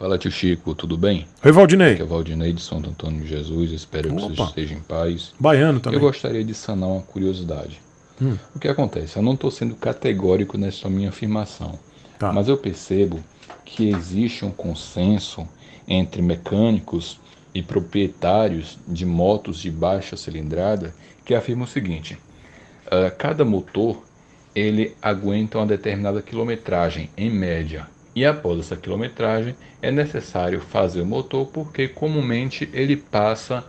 Fala tio Chico, tudo bem? Oi Valdinei. Aqui é Valdinei de Santo Antônio de Jesus, espero Opa. que você esteja em paz. Baiano também. Eu gostaria de sanar uma curiosidade. Hum. O que acontece? Eu não estou sendo categórico nessa minha afirmação, tá. mas eu percebo que existe um consenso entre mecânicos e proprietários de motos de baixa cilindrada que afirma o seguinte: uh, cada motor ele aguenta uma determinada quilometragem em média e após essa quilometragem é necessário fazer o motor porque comumente ele passa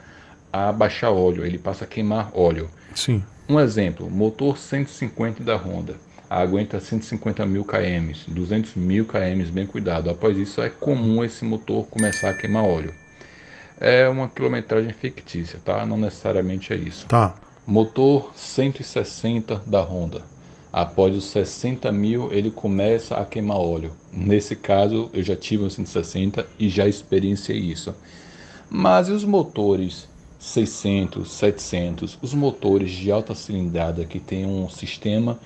a baixar óleo, ele passa a queimar óleo. Sim. Um exemplo, motor 150 da Honda, aguenta 150 mil km, 200 mil km bem cuidado. Após isso é comum esse motor começar a queimar óleo. É uma quilometragem fictícia, tá? Não necessariamente é isso. Tá. Motor 160 da Honda, Após os 60 mil, ele começa a queimar óleo. Nesse caso, eu já tive um 160 e já experienciei isso. Mas e os motores 600, 700, os motores de alta cilindrada que tem um sistema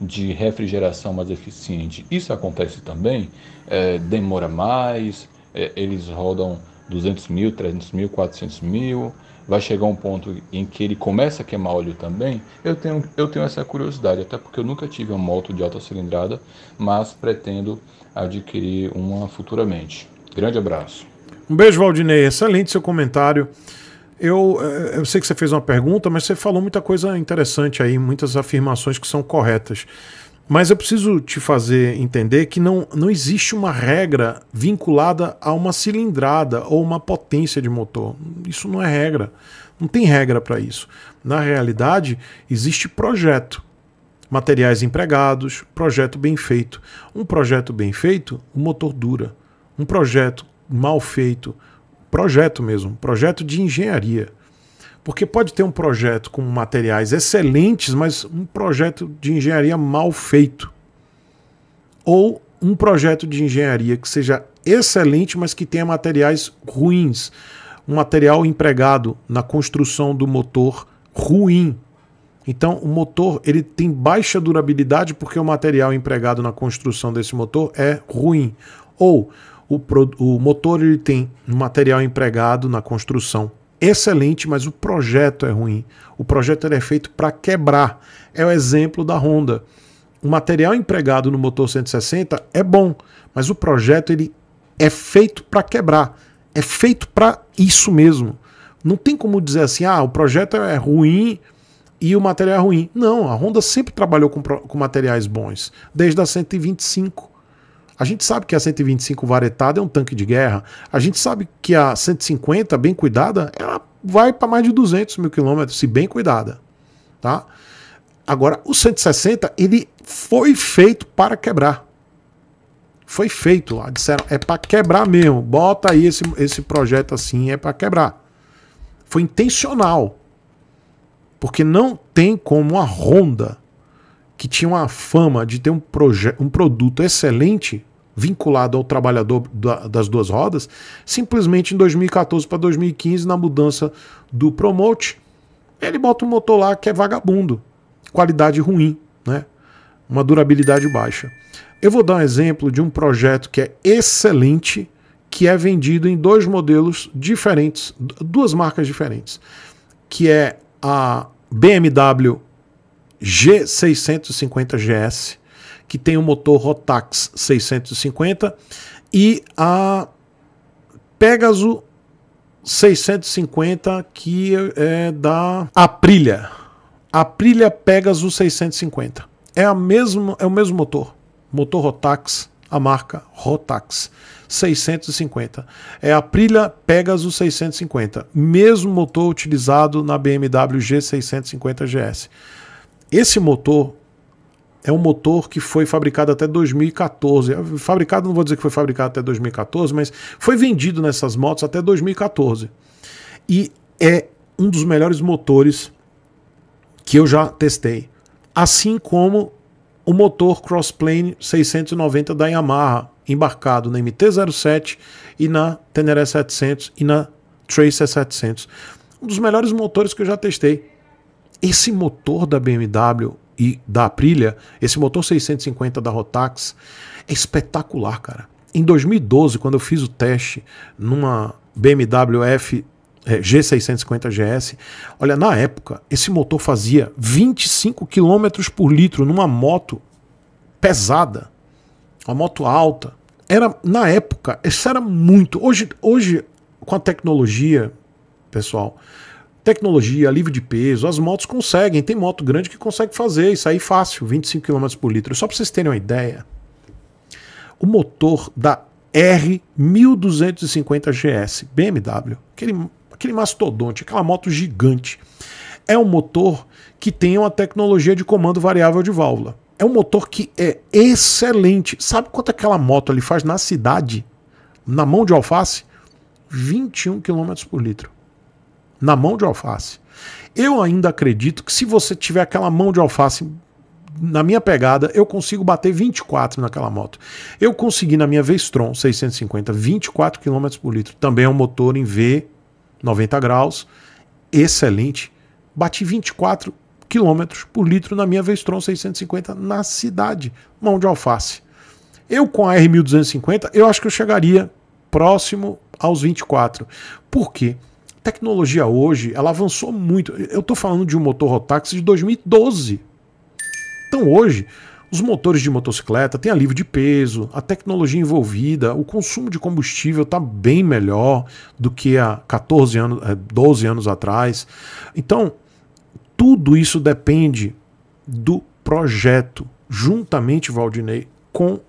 de refrigeração mais eficiente? Isso acontece também? É, demora mais? É, eles rodam 200 mil, 300 mil, 400 mil, vai chegar um ponto em que ele começa a queimar óleo também. Eu tenho, eu tenho essa curiosidade, até porque eu nunca tive uma moto de alta cilindrada, mas pretendo adquirir uma futuramente. Grande abraço. Um beijo, Valdinei. Excelente seu comentário. Eu, eh, eu sei que você fez uma pergunta, mas você falou muita coisa interessante aí, muitas afirmações que são corretas. Mas eu preciso te fazer entender que não, não existe uma regra vinculada a uma cilindrada ou uma potência de motor. Isso não é regra. Não tem regra para isso. Na realidade, existe projeto. Materiais empregados, projeto bem feito. Um projeto bem feito, o motor dura. Um projeto mal feito, projeto mesmo, projeto de engenharia porque pode ter um projeto com materiais excelentes, mas um projeto de engenharia mal feito. Ou um projeto de engenharia que seja excelente, mas que tenha materiais ruins. Um material empregado na construção do motor ruim. Então, o motor ele tem baixa durabilidade porque o material empregado na construção desse motor é ruim. Ou o, o motor ele tem material empregado na construção excelente, mas o projeto é ruim. O projeto é feito para quebrar. É o exemplo da Honda. O material empregado no motor 160 é bom, mas o projeto ele é feito para quebrar. É feito para isso mesmo. Não tem como dizer assim, ah, o projeto é ruim e o material é ruim. Não, a Honda sempre trabalhou com, com materiais bons, desde a 125. A gente sabe que a 125 varetada é um tanque de guerra. A gente sabe que a 150, bem cuidada, ela vai para mais de 200 mil quilômetros, se bem cuidada. Tá? Agora, o 160, ele foi feito para quebrar. Foi feito lá, disseram, é para quebrar mesmo. Bota aí esse, esse projeto assim, é para quebrar. Foi intencional. Porque não tem como a Honda, que tinha uma fama de ter um, um produto excelente, vinculado ao trabalhador das duas rodas, simplesmente em 2014 para 2015, na mudança do Promote, ele bota um motor lá que é vagabundo, qualidade ruim, né? uma durabilidade baixa. Eu vou dar um exemplo de um projeto que é excelente, que é vendido em dois modelos diferentes, duas marcas diferentes, que é a BMW G650 GS que tem o um motor Rotax 650 e a Pegasus 650 que é da Aprilia. Aprilia Pegasus 650. É a mesmo é o mesmo motor, motor Rotax, a marca Rotax 650. É a Aprilia Pegasus 650, mesmo motor utilizado na BMW G650 GS. Esse motor é um motor que foi fabricado até 2014. É, fabricado, não vou dizer que foi fabricado até 2014, mas foi vendido nessas motos até 2014. E é um dos melhores motores que eu já testei. Assim como o motor Crossplane 690 da Yamaha, embarcado na MT-07 e na Teneré 700 e na Tracer 700. Um dos melhores motores que eu já testei. Esse motor da BMW e da Aprilia, esse motor 650 da Rotax é espetacular, cara. Em 2012, quando eu fiz o teste numa BMW F é, G650GS, olha, na época, esse motor fazia 25 km por litro numa moto pesada, uma moto alta. Era, na época, isso era muito. Hoje, hoje com a tecnologia, pessoal, Tecnologia, livre de peso, as motos conseguem. Tem moto grande que consegue fazer isso aí fácil, 25 km por litro. Só para vocês terem uma ideia, o motor da R1250GS BMW, aquele, aquele mastodonte, aquela moto gigante, é um motor que tem uma tecnologia de comando variável de válvula. É um motor que é excelente. Sabe quanto aquela moto ali faz na cidade? Na mão de alface? 21 km por litro na mão de alface. Eu ainda acredito que se você tiver aquela mão de alface na minha pegada, eu consigo bater 24 naquela moto. Eu consegui na minha Vestron 650 24 km por litro. Também é um motor em V, 90 graus, excelente. Bati 24 km por litro na minha Vestron 650 na cidade, mão de alface. Eu com a R1250, eu acho que eu chegaria próximo aos 24. Por quê? tecnologia hoje, ela avançou muito. Eu estou falando de um motor Rotax de 2012. Então hoje, os motores de motocicleta têm alívio de peso, a tecnologia envolvida, o consumo de combustível está bem melhor do que há 14 anos, 12 eh, anos atrás. Então, tudo isso depende do projeto, juntamente, Valdinei, com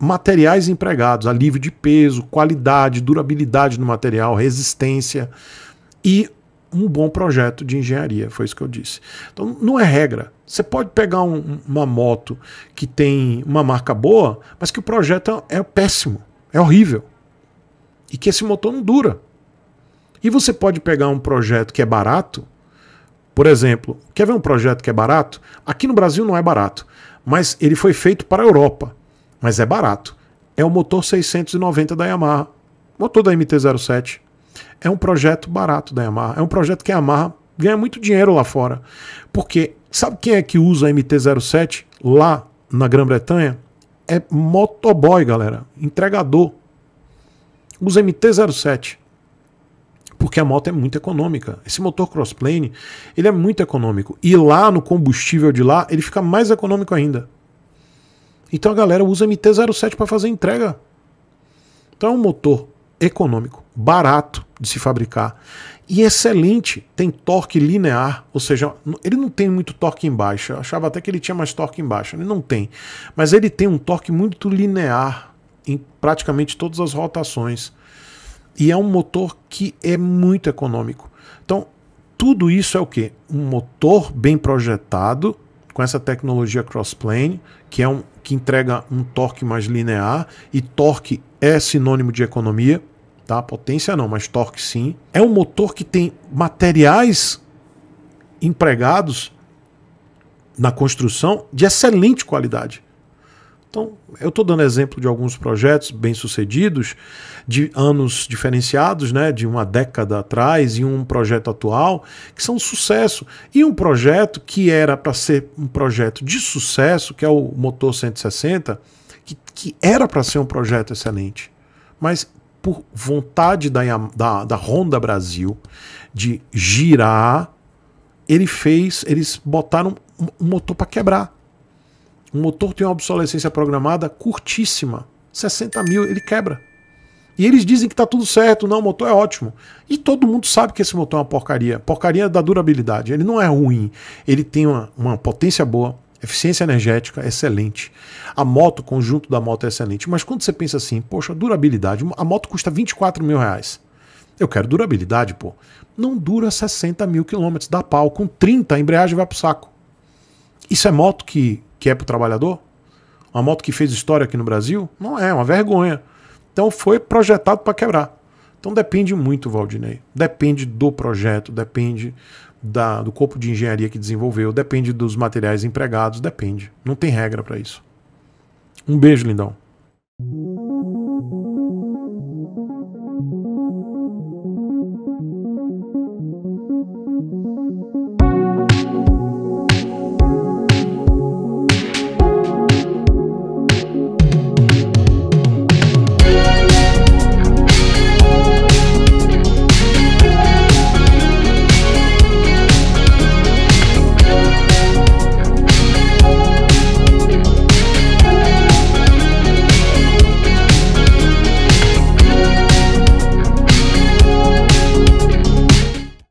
materiais empregados, alívio de peso, qualidade, durabilidade do material, resistência e um bom projeto de engenharia, foi isso que eu disse. Então não é regra. Você pode pegar um, uma moto que tem uma marca boa, mas que o projeto é péssimo, é horrível. E que esse motor não dura. E você pode pegar um projeto que é barato, por exemplo, quer ver um projeto que é barato? Aqui no Brasil não é barato, mas ele foi feito para a Europa mas é barato. É o motor 690 da Yamaha, motor da MT-07. É um projeto barato da Yamaha, é um projeto que a Yamaha ganha muito dinheiro lá fora. Porque sabe quem é que usa a MT-07 lá na Grã-Bretanha? É motoboy, galera, entregador. Usa MT-07 porque a moto é muito econômica. Esse motor crossplane, ele é muito econômico. E lá no combustível de lá, ele fica mais econômico ainda. Então a galera usa MT-07 para fazer entrega. Então é um motor econômico, barato de se fabricar e excelente. Tem torque linear, ou seja, ele não tem muito torque em baixa. Eu achava até que ele tinha mais torque em baixa, ele não tem. Mas ele tem um torque muito linear em praticamente todas as rotações. E é um motor que é muito econômico. Então, tudo isso é o que? Um motor bem projetado com essa tecnologia crossplane, que é um que entrega um torque mais linear e torque é sinônimo de economia, tá? Potência não, mas torque sim. É um motor que tem materiais empregados na construção de excelente qualidade. Então, eu estou dando exemplo de alguns projetos bem-sucedidos, de anos diferenciados, né, de uma década atrás e um projeto atual, que são sucesso. E um projeto que era para ser um projeto de sucesso, que é o Motor 160, que, que era para ser um projeto excelente, mas por vontade da, da, da Honda Brasil de girar, ele fez, eles botaram um motor para quebrar o motor tem uma obsolescência programada curtíssima, 60 mil, ele quebra. E eles dizem que tá tudo certo, não, o motor é ótimo. E todo mundo sabe que esse motor é uma porcaria. Porcaria da durabilidade. Ele não é ruim. Ele tem uma, uma potência boa, eficiência energética excelente. A moto, o conjunto da moto é excelente. Mas quando você pensa assim, poxa, durabilidade, a moto custa 24 mil reais. Eu quero durabilidade, pô. Não dura 60 mil quilômetros, dá pau. Com 30, a embreagem vai pro saco. Isso é moto que que é para o trabalhador? Uma moto que fez história aqui no Brasil? Não é, uma vergonha. Então foi projetado para quebrar. Então depende muito, Valdinei. Depende do projeto, depende da, do corpo de engenharia que desenvolveu, depende dos materiais empregados, depende. Não tem regra para isso. Um beijo, lindão.